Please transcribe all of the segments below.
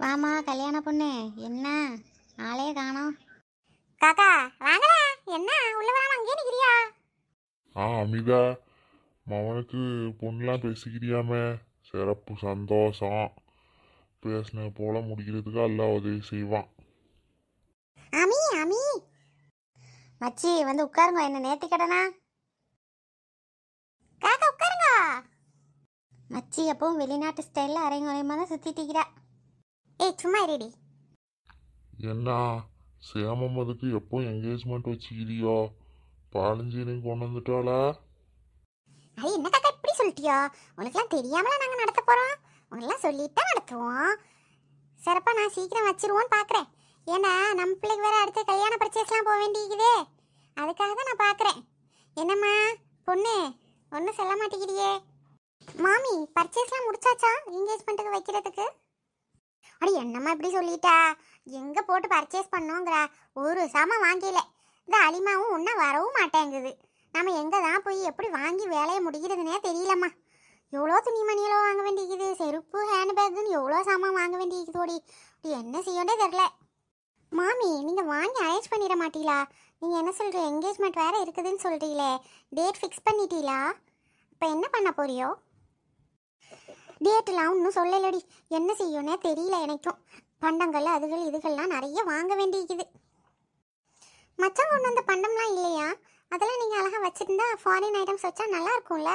வாமா கல்யாண பொண்ணு என்ன நாளே காணோம் காக்கா வாங்கடா என்ன உள்ள வராம அங்கே நிக்கிறியா ஆ அமிதா மவனுக்கு பொண்ணுலாம் பேசிக்கிறியாமே சிறப்பு சந்தோஷம் பேசின போல முடிக்கிறதுக்கு எல்லா உதவி செய்வான் அமி அமி மச்சி வந்து உட்காருங்க என்ன நேத்தி கடனா காக்கா உட்காருங்க மச்சி எப்பவும் வெளிநாட்டு ஸ்டைலில் அரைங்குறையமாக தான் சுற்றிட்டு இருக்கிறா ஏ சும்மா இருடி என்ன சேமம் அதுக்கு எப்போ என்கேஜ்மெண்ட் வச்சுக்கிறியோ பாலஞ்சீனையும் கொண்டு வந்துட்டாளா அது என்ன காக்கா இப்படி சொல்லிட்டியா உனக்குலாம் தெரியாமல நாங்கள் நடத்த போறோம் உனக்கெல்லாம் சொல்லிட்டா நடத்துவோம் சிறப்பாக நான் சீக்கிரம் வச்சிருவோன்னு பார்க்குறேன் ஏன்னா நம்ம பிள்ளைக்கு வேற அடுத்த கல்யாண பர்ச்சேஸ்லாம் போக வேண்டியிருக்குது அதுக்காக தான் நான் பார்க்குறேன் என்னம்மா பொண்ணு ஒன்றும் சொல்ல மாட்டேங்கிறியே மாமி பர்ச்சேஸ்லாம் முடிச்சாச்சா என்கேஜ்மெண்ட்டுக்கு வைக்கிறதுக்கு அடி என்னம்மா இப்படி சொல்லிட்டா எங்கே போட்டு பர்ச்சேஸ் பண்ணோங்கிறா ஒரு சம வாங்கியில இந்த அலிமாவும் ஒன்றும் வரவும் மாட்டேங்குது நம்ம எங்கே தான் போய் எப்படி வாங்கி வேலையை முடிகிறதுனே தெரியலம்மா எவ்வளோ துணிமணிகளோ வாங்க வேண்டியிருக்குது செருப்பு ஹேண்ட்பேக்குன்னு எவ்வளோ சாமான் வாங்க வேண்டியிருக்குதுடி அப்படி என்ன செய்யண்டே தெரில மாமி நீங்கள் வாங்கி அரேஞ்ச் பண்ணிட மாட்டீங்களா நீங்கள் என்ன சொல்கிற என்கேஜ்மெண்ட் வேறு இருக்குதுன்னு சொல்கிறீங்களே டேட் ஃபிக்ஸ் பண்ணிட்டீங்களா இப்போ என்ன பண்ண போறியோ டேட்டெல்லாம் ஒன்றும் சொல்லலடி என்ன செய்யணும் தெரியல எனக்கும் பண்டங்கள் அதுகள் இதுகள்லாம் நிறைய வாங்க வேண்டியிருக்குது மச்சான் கொண்டு வந்த பண்டம்லாம் இல்லையா அதெல்லாம் நீங்கள் அழகாக வச்சுருந்தா ஃபாரின் ஐட்டம்ஸ் வச்சா நல்லா இருக்கும்ல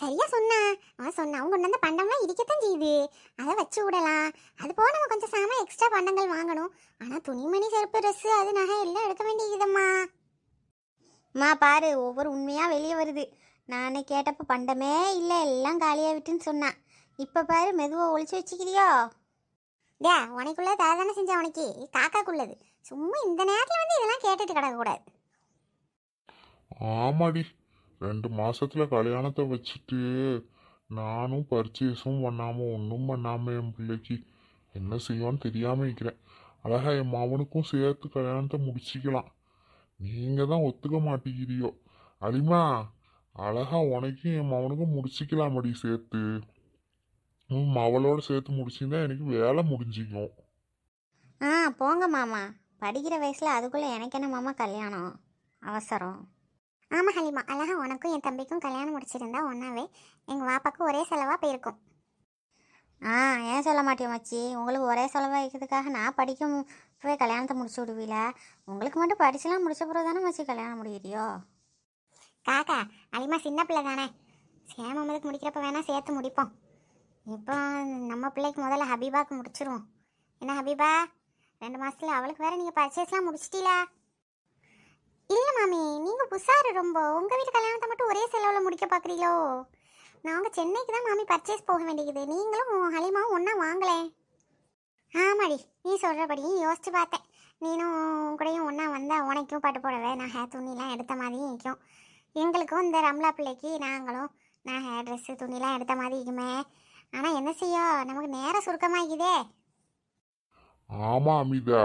சரியா சொன்னான் அவன் சொன்ன அவங்க கொண்டு வந்த பண்டம்லாம் இருக்கத்தான் செய்யுது அதை வச்சு விடலாம் அது போக நம்ம கொஞ்சம் சாம எக்ஸ்ட்ரா பண்டங்கள் வாங்கணும் ஆனால் துணிமணி செருப்பு ட்ரெஸ்ஸு அது நகை எல்லாம் எடுக்க வேண்டியதும்மா மா பாரு ஒவ்வொரு உண்மையாக வெளியே வருது நானே கேட்டப்போ பண்டமே இல்லை எல்லாம் காலியாக விட்டுன்னு சொன்னான் இப்போ பாரு மெதுவாக ஒழிச்சு வச்சுக்கிறியோ டே உனக்குள்ளே தானே செஞ்சேன் உனக்கு காக்காக்குள்ளது சும்மா இந்த நேரத்தில் வந்து இதெல்லாம் கேட்டுட்டு கிடக்கக்கூடாது ஆமாடி ரெண்டு மாசத்துல கல்யாணத்தை வச்சுட்டு நானும் பர்ச்சேஸும் பண்ணாமல் ஒன்றும் பண்ணாமல் என் பிள்ளைக்கு என்ன செய்வான்னு தெரியாமல் இருக்கிறேன் அழகா என் மாவனுக்கும் சேர்த்து கல்யாணத்தை முடிச்சிக்கலாம் நீங்கள் தான் ஒத்துக்க மாட்டேங்கிறியோ அலிமா அழகா உனக்கும் என் மவனுக்கும் முடிச்சிக்கலாமடி சேர்த்து உன் மவளோட சேர்த்து முடிச்சிருந்தா எனக்கு வேலை முடிஞ்சிக்கும் ஆ போங்க மாமா படிக்கிற வயசில் அதுக்குள்ளே எனக்கு என்ன மாமா கல்யாணம் அவசரம் ஆமாம் ஹலிமா அழகா உனக்கும் என் தம்பிக்கும் கல்யாணம் முடிச்சிருந்தா ஒன்றாவே எங்கள் வாப்பாக்கு ஒரே செலவாக போயிருக்கும் ஆ ஏன் சொல்ல மாட்டேன் மச்சி உங்களுக்கு ஒரே செலவாக இருக்கிறதுக்காக நான் படிக்கும் போய் கல்யாணத்தை முடிச்சு விடுவீல உங்களுக்கு மட்டும் படிச்சுலாம் முடிச்ச பிறகு தானே மச்சி கல்யாணம் முடியிறியோ காக்கா அலிமா சின்ன பிள்ளை தானே சேமமதுக்கு முடிக்கிறப்ப வேணால் சேர்த்து முடிப்போம் இப்போ நம்ம பிள்ளைக்கு முதல்ல ஹபீபாவுக்கு முடிச்சிருவோம் என்ன ஹபீபா ரெண்டு மாதத்தில் அவளுக்கு வேறு நீங்கள் பர்ச்சேஸ்லாம் முடிச்சிட்டீங்களா இல்லை மாமி நீங்கள் புஷாரு ரொம்ப உங்கள் வீட்டு கல்யாணத்தை மட்டும் ஒரே செலவில் முடிக்க பார்க்குறீங்களோ நாங்கள் சென்னைக்கு தான் மாமி பர்ச்சேஸ் போக வேண்டியது நீங்களும் ஹலிமாவும் ஒன்றா வாங்கலேன் ஆமாடி நீ சொல்கிறபடியும் யோசிச்சு பார்த்தேன் நீனும் கூடயும் ஒன்றா வந்தால் உனக்கும் பட்டு போடவே நான் ஹே துணிலாம் எடுத்த மாதிரியும் நிற்கும் எங்களுக்கும் இந்த ரம்லா பிள்ளைக்கு நாங்களும் நான் ஹேர் ட்ரெஸ்ஸு துணிலாம் எடுத்த மாதிரி இருக்குமே ஆனால் என்ன செய்ய நமக்கு நேரம் சுருக்கமாகிக்குதே ஆமாம் அமிதா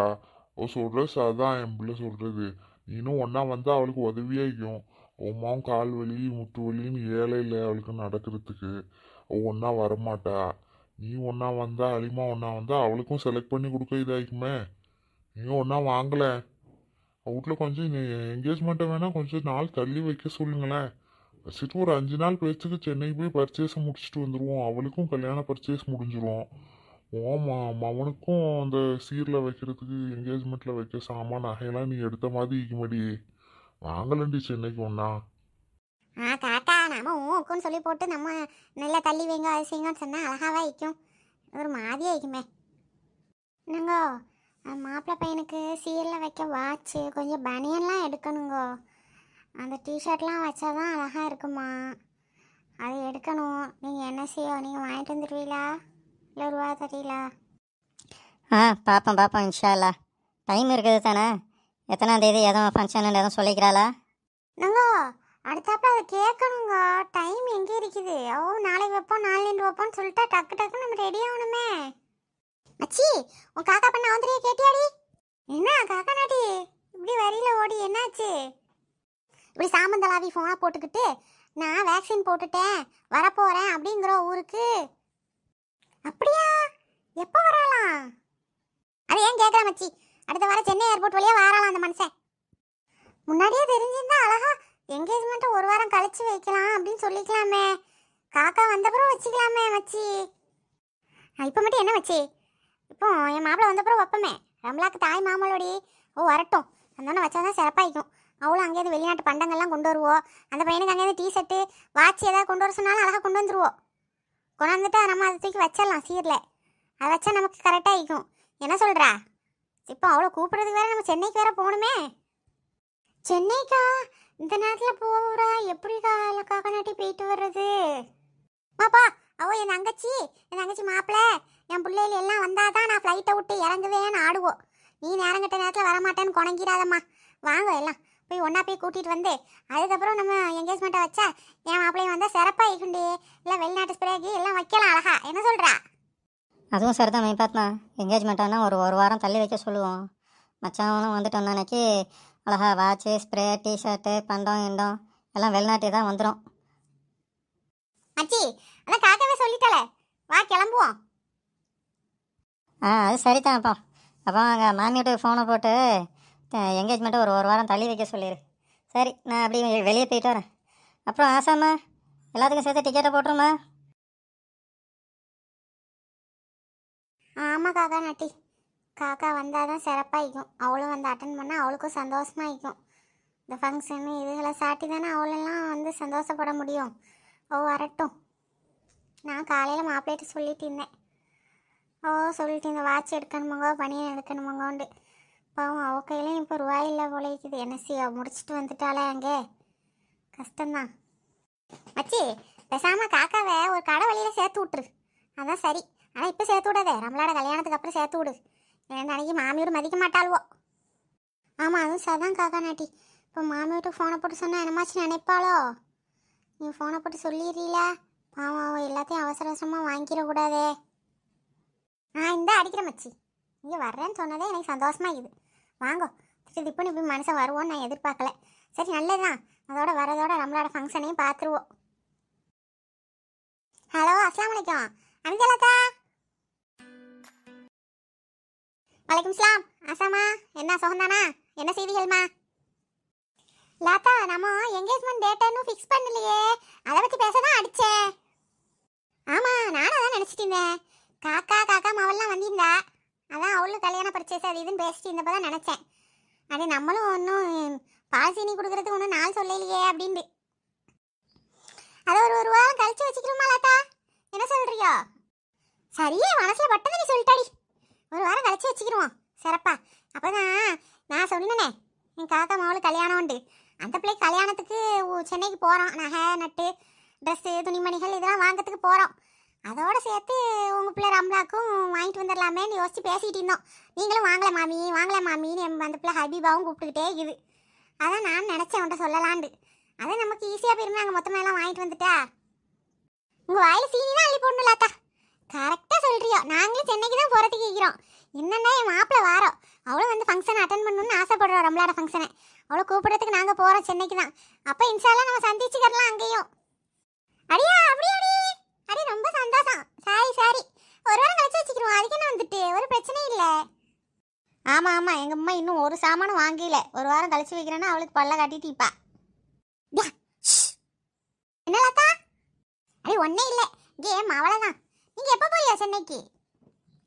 அவ சொல்கிறது அதான் என் பிள்ளை சொல்கிறது நீனும் ஒன்றா வந்தால் அவளுக்கு உதவியாகும் உமாவும் கால் வலி முட்டு வலின்னு ஏழை இல்லை அவளுக்கு நடக்கிறதுக்கு அவள் ஒன்றா வரமாட்டா நீ ஒன்றா வந்தா அலிமா ஒன்றா வந்தால் அவளுக்கும் செலக்ட் பண்ணி கொடுக்க இதாகிக்குமே நீ ஒன்றா வாங்கலை அவுட்டில் கொஞ்சம் என்கேஜ்மெண்ட்டை வேணால் கொஞ்சம் நாள் தள்ளி வைக்க சொல்லுங்களேன் வச்சுட்டு ஒரு அஞ்சு நாள் பேச்சுக்கு சென்னைக்கு போய் பர்ச்சேஸை முடிச்சுட்டு வந்துடுவோம் அவளுக்கும் கல்யாண பர்ச்சேஸ் முடிஞ்சிடும் ஓமா மவனுக்கும் அந்த சீரில் வைக்கிறதுக்கு என்கேஜ்மெண்ட்டில் வைக்க சாமான் நகையெல்லாம் நீ எடுத்த மாதிரி இக்குமடி வாங்கலண்டி சென்னைக்கு ஒன்றா ஆ காட்டா நாம ஊக்குன்னு சொல்லி போட்டு நம்ம நல்லா தள்ளி வைங்க செய்யுங்கன்னு சொன்னால் அழகாக வைக்கும் ஒரு மாதிரியே இருக்குமே நாங்கள் மாப்பிள்ளை பையனுக்கு சீரில் வைக்க வாட்ச்சு கொஞ்சம் பனியன்லாம் எடுக்கணுங்கோ அந்த டிஷர்ட்லாம் வச்சா தான் அழகாக இருக்குமா அது எடுக்கணும் நீங்கள் என்ன செய்ய நீங்கள் வாங்கிட்டு வந்துடுவீங்களா இல்லை ஒரு ரூபா தரீங்களா ஆ பார்ப்போம் பார்ப்போம் இன்ஷால்லா டைம் இருக்குது தானே எத்தனாம் தேதி எதுவும் ஃபங்க்ஷன் எதுவும் சொல்லிக்கிறாளா நங்கோ அடுத்தாப்ப அதை கேட்கணுங்க டைம் எங்கே இருக்குது ஓ நாளைக்கு வைப்போம் நாளைக்கு வைப்போம்னு சொல்லிட்டா டக்கு டக்குன்னு நம்ம ரெடி ஆகணுமே அச்சி உன் காக்கா பண்ண வந்துரிய கேட்டியாடி என்ன காக்கா நாட்டி இப்படி வரியில் ஓடி என்னாச்சு இப்படி சாமந்தலாவி ஃபோனை போட்டுக்கிட்டு நான் வேக்சின் போட்டுட்டேன் வரப்போகிறேன் அப்படிங்கிற ஊருக்கு அப்படியா எப்போ வரலாம் அது ஏன் கேட்குற மச்சி அடுத்த வாரம் சென்னை ஏர்போர்ட் வழியாக வரலாம் அந்த மனுஷன் முன்னாடியே தெரிஞ்சிருந்தா அழகா என்கேஜ்மெண்ட்டை ஒரு வாரம் கழிச்சு வைக்கலாம் அப்படின்னு சொல்லிக்கலாமே காக்கா வந்தப்பறம் வச்சுக்கலாமே மச்சி இப்போ மட்டும் என்ன மச்சி இப்போ என் மாப்பிள்ளை வந்தப்புறம் வைப்பமே ரம்லாக்கு தாய் மாமலோடி ஓ வரட்டும் அந்தோன்னு வச்சா தான் சிறப்பாயிக்கும் அவளும் அங்கேயிருந்து வெளிநாட்டு பண்டங்கள்லாம் கொண்டு வருவோம் அந்த பையனுக்கு அங்கேயிருந்து டீ ஷர்ட்டு வாட்ச் ஏதாவது கொண்டு வர சொன்னாலும் அழகாக கொண்டு வந்துடுவோம் கொண்டு வந்துட்டு நம்ம அதை தூக்கி வச்சிடலாம் சீரில் அதை வச்சா நமக்கு கரெக்டாக ஆகிக்கும் என்ன சொல்கிறா இப்போ அவ்வளோ கூப்பிட்றதுக்கு வேறு நம்ம சென்னைக்கு வேறு போகணுமே சென்னைக்கா இந்த நேரத்தில் போகிறா எப்படிக்கா காலக்காக நாட்டி போயிட்டு வர்றது பாப்பா அவள் என் தங்கச்சி என் தங்கச்சி மாப்பிள்ள என் பிள்ளைகள் எல்லாம் வந்தால் தான் நான் ஃப்ளைட்டை விட்டு இறங்குவேன்னு ஆடுவோம் நீ இறங்கிட்ட நேரத்தில் வரமாட்டேன்னு குணங்கிடாதம்மா வாங்க எல்லாம் போய் ஒன்றா போய் கூட்டிகிட்டு வந்து அதுக்கப்புறம் நம்ம என்கேஜ்மெண்ட்டை வச்சா என் மாப்பிள்ளையும் வந்தால் சிறப்பாக இருக்குண்டி இல்லை வெளிநாட்டு ஸ்பிரேக்கு எல்லாம் வைக்கலாம் அழகா என்ன சொல்கிறா அதுவும் சரிதான் மேம்பாத்மா பார்த்தா என்கேஜ்மெண்ட்டானா ஒரு ஒரு வாரம் தள்ளி வைக்க சொல்லுவோம் மச்சானும் வந்துட்டு வந்தானக்கி அழகா வாட்சு ஸ்ப்ரே டிஷர்ட்டு பண்டம் இண்டம் எல்லாம் வெளிநாட்டே தான் வந்துடும் மச்சி அதான் காக்கவே சொல்லிட்டல வா கிளம்புவோம் ஆ அது சரிதான் அப்போ அப்போ அங்கே மாமியிட்ட ஃபோனை போட்டு என்கேஜ்மெண்ட்டை ஒரு ஒரு வாரம் தள்ளி வைக்க சொல்லிடு சரி நான் அப்படியே வெளியே போயிட்டு வரேன் அப்புறம் ஆசாம்மா எல்லாத்துக்கும் சேர்த்து டிக்கெட்டை போட்டுருமா ஆமாம் காக்கா நட்டி காக்கா வந்தால் தான் சிறப்பாக இருக்கும் அவளும் வந்து அட்டன் பண்ணால் அவளுக்கும் சந்தோஷமாக இருக்கும் இந்த ஃபங்க்ஷனு இதுகளை சாட்டி தானே அவளெல்லாம் வந்து சந்தோஷப்பட முடியும் ஓ வரட்டும் நான் காலையில் மாப்பிள்ளைகிட்ட சொல்லிட்டு இருந்தேன் அவள் சொல்லிட்டு இந்த வாட்ச் எடுக்கணுமாங்க பனியன் எடுக்கணுமாங்கோண்டு பாவம் அவள் கையிலையும் இப்போ ரூபாய் இல்லை போலேக்குது என்ன செய்ய முடிச்சுட்டு வந்துட்டாளே அங்கே கஷ்டம்தான் மச்சி பேசாமல் காக்காவை ஒரு கடை வழியில் சேர்த்து விட்டுரு அதான் சரி ஆனால் இப்போ சேர்த்து விடாதே நம்மளோட கல்யாணத்துக்கு அப்புறம் சேர்த்து விடு அன்றைக்கி மாமியூர் மதிக்க மாட்டாளுவோ ஆமாம் அதுவும் சதான் காக்கா நாட்டி இப்போ மாமியூர்கிட்ட ஃபோனை போட்டு சொன்னால் என்னமாச்சு நினைப்பாளோ நீ ஃபோனை போட்டு சொல்லிடுறீல பாவம் அவள் எல்லாத்தையும் அவசர அவசரமாக வாங்கிடக்கூடாதே ஆ இந்த அடிக்கிற மச்சி இங்கே வர்றேன்னு சொன்னதே எனக்கு சந்தோஷமாக இது வாங்கோ நீ போய் மனசை வருவோன்னு நான் எதிர்பார்க்கல சரி நல்லது தான் அதோட வரதோட நம்மளோட ஃபங்க்ஷனையும் பார்த்துருவோம் ஹலோ அஸ்லாம் வலைக்கம் அஞ்சலாக்கா வலைக்கம் இஸ்லாம் ஆசாமா என்ன சுகந்தானா என்ன செய்திகள்மா லாத்தா நம்ம என்கேஜ்மெண்ட் டேட்டன்னு ஃபிக்ஸ் பண்ணலையே அதை பற்றி பேச தான் அடித்தேன் ஆமாம் நானும் அதான் நினச்சிட்டு இருந்தேன் காக்கா காக்கா மாவெல்லாம் வந்திருந்தா அதான் அவளும் கல்யாணம் பர்ச்சேஸ் அது இதுன்னு பேசிட்டு இருந்தப்போ தான் நினச்சேன் அது நம்மளும் ஒன்றும் பால் சீனி கொடுக்குறதுக்கு ஒன்றும் நாள் சொல்லலையே அப்படின்ட்டு அதை ஒரு ஒரு வாரம் கழிச்சு வச்சுக்கிறோமா லாத்தா என்ன சொல்கிறியோ சரியே மனசில் பட்டது நீ சொல்லிட்டாடி ஒரு வாரம் கழிச்சு வச்சுக்கிருவோம் சிறப்பா அப்போ தான் நான் சொன்னேனே என் காக்கா மாவளும் கல்யாணம் உண்டு அந்த பிள்ளைக்கு கல்யாணத்துக்கு சென்னைக்கு போகிறோம் நகை நட்டு ட்ரெஸ்ஸு துணிமணிகள் இதெல்லாம் வாங்கிறதுக்கு போகிறோம் அதோட சேர்த்து உங்கள் பிள்ளை ரம்லாக்கும் வாங்கிட்டு வந்துடலாமேன்னு யோசித்து பேசிகிட்டு இருந்தோம் நீங்களும் வாங்கல மாமி வாங்கல மாமின்னு அந்த பிள்ளை ஹபீபாவும் கூப்பிட்டுக்கிட்டே இருக்குது அதான் நான் நினச்சேன் அவன் சொல்லலாண்டு அதான் நமக்கு ஈஸியாக போயிருந்தா அங்கே மொத்தமாக எல்லாம் வாங்கிட்டு வந்துட்டா உங்கள் வாயில் சீனி அள்ளி போடணும்லாத்தா கரெக்டாக சொல்கிறியோ நாங்களும் சென்னைக்கு தான் போகிறதுக்கு இருக்கிறோம் என்னென்னா என் மாப்பிள்ள வாரோம் அவ்வளோ வந்து ஃபங்க்ஷன் அட்டன் பண்ணணும்னு ஆசைப்படுறோம் ரம்லாட ஃபங்க்ஷனை அவ்வளோ கூப்பிட்றதுக்கு நாங்கள் போகிறோம் சென்னைக்கு தான் அப்போ இன்ஷால்லாம் நம்ம சந்திச்சுக்கிறலாம் அங்கேயும் அடியா அப்படியே அது ரொம்ப சந்தோஷம் சாரி சாரி ஒரு வாரம் கழிச்சு வச்சுக்கிறோம் அதுக்கு என்ன வந்துட்டு ஒரு பிரச்சனையும் இல்லை ஆமாம் ஆமாம் எங்கள் அம்மா இன்னும் ஒரு சாமானும் வாங்கல ஒரு வாரம் கழிச்சு வைக்கிறேன்னா அவளுக்கு பல்ல காட்டிட்டு என்ன என்னலக்கா அடி ஒன்றே இல்லை கேம் அவ்வளோதான் நீங்கள் எப்போ போறியா சென்னைக்கு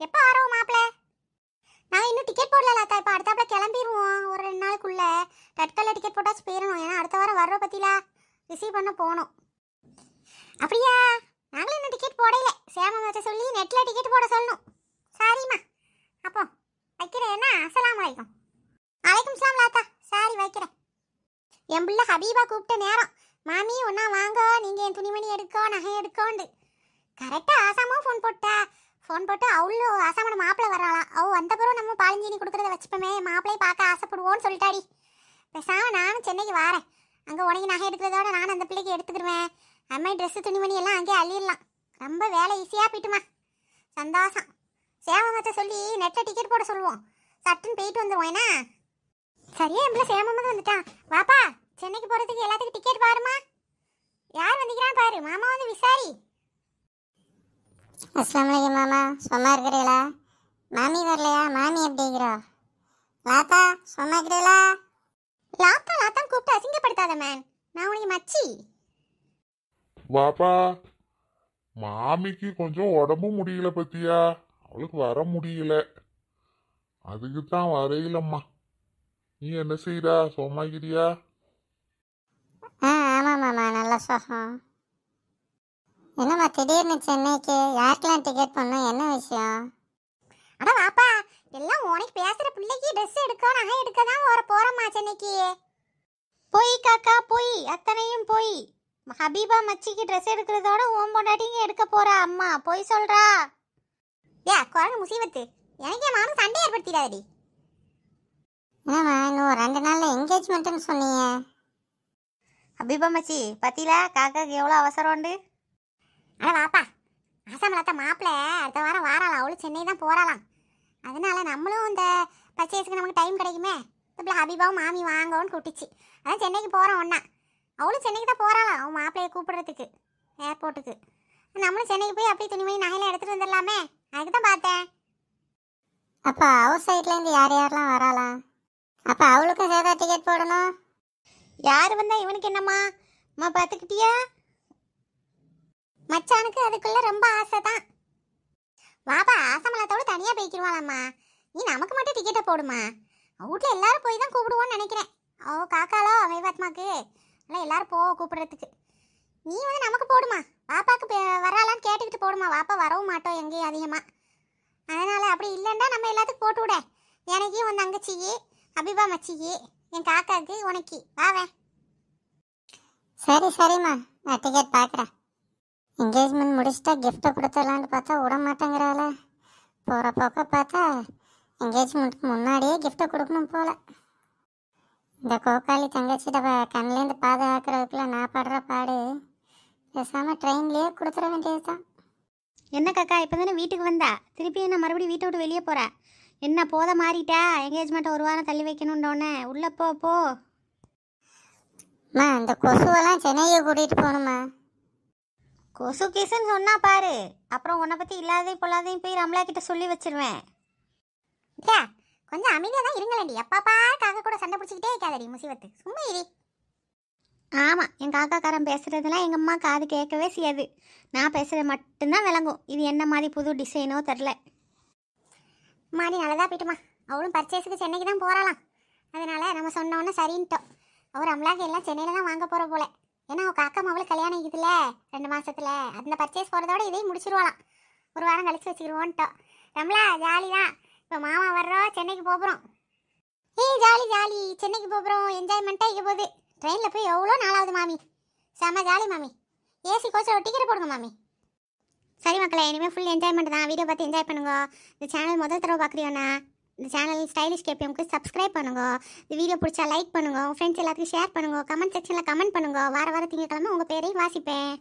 எப்போ வரோம் மாப்பிள்ள நான் இன்னும் டிக்கெட் போடல லாத்தா இப்போ அடுத்தாப்புல கிளம்பிடுவோம் ஒரு ரெண்டு நாளுக்குள்ளே ரெட் டிக்கெட் போட்டாச்சு போயிடணும் ஏன்னா அடுத்த வாரம் வர்ற பற்றிலா ரிசீவ் பண்ண போகணும் அப்படியா நாங்களும் இன்னும் டிக்கெட் போடையில சேமம் வச்ச சொல்லி நெட்டில் டிக்கெட் போட சொல்லணும் சாரிம்மா அப்போ வைக்கிறேன்னா அஸ்லாம் வலைக்கும் வலைக்கும் சலாம் லாத்தா சாரி வைக்கிறேன் என் பிள்ளை ஹபீபா கூப்பிட்ட நேரம் மாமி ஒன்றா வாங்க நீங்கள் என் துணிமணி எடுக்கோ நகை எடுக்கோண்டு கரெக்டாக ஆசாமும் ஃபோன் போட்டா ஃபோன் போட்டு அவ்வளோ ஆசாமோட மாப்பிள்ளை வராளாம் அவ வந்த பிறகு நம்ம பாலஞ்சீனி கொடுக்குறத வச்சுப்போமே மாப்பிள்ளையை பார்க்க ஆசைப்படுவோன்னு சொல்லிட்டாடி பேசாமல் நானும் சென்னைக்கு வாரேன் அங்கே உனக்கு நகை எடுக்கிறதோட நானும் அந்த பிள்ளைக்கு எடுத்துக்கிடுவேன் அம்மா ட்ரெஸ்ஸு துணிமணி எல்லாம் அங்கே அள்ளிடலாம் ரொம்ப வேலை ஈஸியாக போயிட்டுமா சந்தோஷம் சேமமத்தை சொல்லி நெட்டில் டிக்கெட் போட சொல்லுவோம் சட்டுன்னு போயிட்டு வந்துடுவோம் ஏன்னா சரியா எம்பளை சேமமாக வந்துட்டான் வாப்பா சென்னைக்கு போகிறதுக்கு எல்லாத்துக்கும் டிக்கெட் பாருமா யார் வந்துக்கிறான் பாரு மாமா வந்து விசாரி அஸ்லாம் வலைக்கம் மாமா சும்மா இருக்கிறீங்களா மாமி வரலையா மாமி அப்படிங்கிறா லாத்தா சும்மா இருக்கிறீங்களா லாத்தா லாத்தான் கூப்பிட்டு அசிங்கப்படுத்தாத மேன் நான் உனக்கு மச்சி வாப்பா மாமிக்கு கொஞ்சம் உடம்பு முடியல பத்தியா அவளுக்கு வர முடியல அதுக்கு தான் வரையிலம்மா நீ என்ன செய்யறா சோமாகிரியா ஆமாம்மாம்மா நல்ல சுகம் என்னம்மா திடீர்னு சென்னைக்கு யாருக்கெல்லாம் டிக்கெட் பண்ணோம் என்ன விஷயம் அட வாப்பா எல்லாம் உனக்கு பேசுகிற பிள்ளைக்கு ட்ரெஸ் எடுக்க நகை எடுக்க தான் போகிறோம்மா சென்னைக்கு போய் காக்கா பொய் அத்தனையும் பொய் ஹபீபா மச்சிக்கு ட்ரெஸ் எடுக்கிறதோட ஓம் பொண்டாட்டிங்க எடுக்க போற அம்மா போய் சொல்றா ஏ குழந்தை முசீபத்து எனக்கு மாமன் சண்டை ஏற்படுத்திடாதடி ஏமா இன்னும் ரெண்டு நாள்ல என்கேஜ்மெண்ட்டுன்னு சொன்னீங்க ஹபீபா மச்சி பத்தில காக்காக்கு எவ்வளோ அவசரம் உண்டு அட வாப்பா ஆசாமில் அத்த மாப்பிள்ள அடுத்த வாரம் வாராளாம் அவளும் சென்னை தான் போகிறாளாம் அதனால நம்மளும் இந்த பர்ச்சேஸுக்கு நமக்கு டைம் கிடைக்குமே இப்போ ஹபீபாவும் மாமி வாங்கவும்னு கூட்டிச்சு அதான் சென்னைக்கு போகிறோம் ஒன்றா அவளும் சென்னைக்கு தான் போகிறாளாம் அவன் மாப்பிள்ளையை கூப்பிடுறதுக்கு ஏர்போர்ட்டுக்கு நம்மளும் சென்னைக்கு போய் அப்படியே துணிமணி நகையில எடுத்துகிட்டு வந்துடலாமே அதுக்கு தான் பார்த்தேன் அப்போ அவர் சைட்லேருந்து யார் யாரெல்லாம் வராளா அப்போ அவளுக்கும் சேதா டிக்கெட் போடணும் யார் வந்தால் இவனுக்கு என்னம்மா அம்மா பார்த்துக்கிட்டியா மச்சானுக்கு அதுக்குள்ளே ரொம்ப ஆசை தான் வாப்பா ஆசமலத்தோடு தனியாக போய்க்கிடுவாளாம்மா நீ நமக்கு மட்டும் டிக்கெட்டை போடுமா வீட்டில் எல்லாரும் போய் தான் கூப்பிடுவோன்னு நினைக்கிறேன் ஓ காக்காலோ அவைவாத்மாக்கு ஆனால் எல்லாரும் போ கூப்பிடுறதுக்கு நீ வந்து நமக்கு போடுமா பாப்பாவுக்கு வரலான்னு கேட்டுக்கிட்டு போடுமா பாப்பா வரவும் மாட்டோம் எங்கேயும் அதிகமாக அதனால் அப்படி இல்லைன்னா நம்ம எல்லாத்துக்கும் போட்டு விட எனக்கு உன் தங்கச்சிக்கு அபிபா மச்சிக்கு என் காக்காவுக்கு உனக்கு வாவே சரி சரிம்மா நான் டிக்கெட் பார்க்குறேன் என்கேஜ்மெண்ட் முடிச்சுட்டா கிஃப்ட்டை கொடுத்துடலான்னு பார்த்தா விட மாட்டேங்கிறாள போகிற போக்க பார்த்தா என்கேஜ்மெண்ட்டுக்கு முன்னாடியே கிஃப்ட்டை கொடுக்கணும் போல் இந்த கோக்காளி தங்கச்சிட்ட கண்ணிலேருந்து பாதுகாக்கிறதுக்குள்ள நான் படுற பாடு பேசாமல் ட்ரெயின்லேயே கொடுத்துட வேண்டியது தான் என்ன கக்கா இப்போ தானே வீட்டுக்கு வந்தா திருப்பி என்ன மறுபடியும் வீட்டை விட்டு வெளியே போகிற என்ன போத மாறிட்டா என்கேஜ்மெண்ட்டை ஒரு வாரம் தள்ளி வைக்கணுன்றோன்னே உள்ளே போ போ அம்மா இந்த கொசுவெல்லாம் சென்னையை கூட்டிகிட்டு போகணுமா கொசு கிசுன்னு சொன்னா பாரு அப்புறம் உன்னை பற்றி இல்லாதையும் பொல்லாதையும் போய் ரம்லா கிட்ட சொல்லி வச்சிருவேன் கொஞ்சம் அமைதியாக தான் இருங்களேண்டி அப்பாப்பா காக்கா கூட சண்டை பிடிச்சிக்கிட்டே இருக்காதடி முசிவத்து சும்மா இரு ஆமாம் என் காக்காக்காரன் பேசுகிறதுலாம் எங்கள் அம்மா காது கேட்கவே செய்யாது நான் பேசுகிறது மட்டும்தான் விளங்கும் இது என்ன மாதிரி புது டிசைனோ தெரில மாடி நல்லதாக போயிட்டுமா அவளும் பர்ச்சேஸுக்கு சென்னைக்கு தான் போகிறாளாம் அதனால் நம்ம சொன்னோன்னே சரின்ட்டோம் அவர் அமலாக எல்லாம் சென்னையில் தான் வாங்க போகிற போல ஏன்னா அவள் காக்கா மாவுல கல்யாணம் இதில் ரெண்டு மாதத்தில் அந்த பர்ச்சேஸ் போகிறதோட இதையும் முடிச்சிருவாளாம் ஒரு வாரம் கழிச்சு வச்சுக்கிடுவோன்ட்டோம் நம்மளா ஜாலி தான் இப்போ மாமா வர்றோம் சென்னைக்கு போகிறோம் ஏய் ஜாலி ஜாலி சென்னைக்கு போகிறோம் என்ஜாய்மெண்ட்டாக இருக்க போகுது ட்ரெயினில் போய் எவ்வளோ நாளாவது மாமி செம ஜாலி மாமி ஏசி கோச்சில் டிக்கெட் போடுங்க மாமி சரி மக்களே இனிமேல் ஃபுல் என்ஜாய்மெண்ட் தான் வீடியோ பார்த்து என்ஜாய் பண்ணுங்கள் இந்த சேனல் முதல் தடவை பார்க்குறீங்கன்னா இந்த சேனல் ஸ்டைலிஷ் கேபிஎம்க்கு சப்ஸ்கிரைப் பண்ணுங்க இந்த வீடியோ பிடிச்சா லைக் பண்ணுங்க உங்கள் ஃப்ரெண்ட்ஸ் எல்லாத்துக்கும் ஷேர் பண்ணுங்க கமெண்ட் செக்ஷனில் கமெண்ட் பண்ணுங்க வார வார திங்கக்கிழமை உங்கள் பேரையும் வாசிப்பேன்